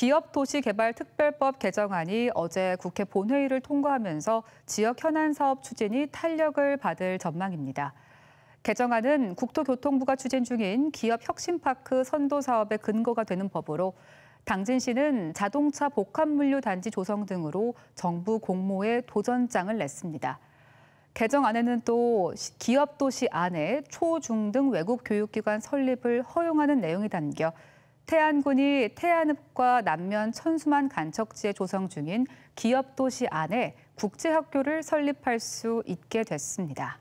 기업도시개발특별법 개정안이 어제 국회 본회의를 통과하면서 지역 현안 사업 추진이 탄력을 받을 전망입니다. 개정안은 국토교통부가 추진 중인 기업혁신파크 선도 사업의 근거가 되는 법으로 당진시는 자동차 복합물류 단지 조성 등으로 정부 공모에 도전장을 냈습니다. 개정안에는 또 기업도시 안에 초, 중등 외국 교육기관 설립을 허용하는 내용이 담겨 태안군이 태안읍과 남면 천수만 간척지에 조성 중인 기업도시 안에 국제학교를 설립할 수 있게 됐습니다.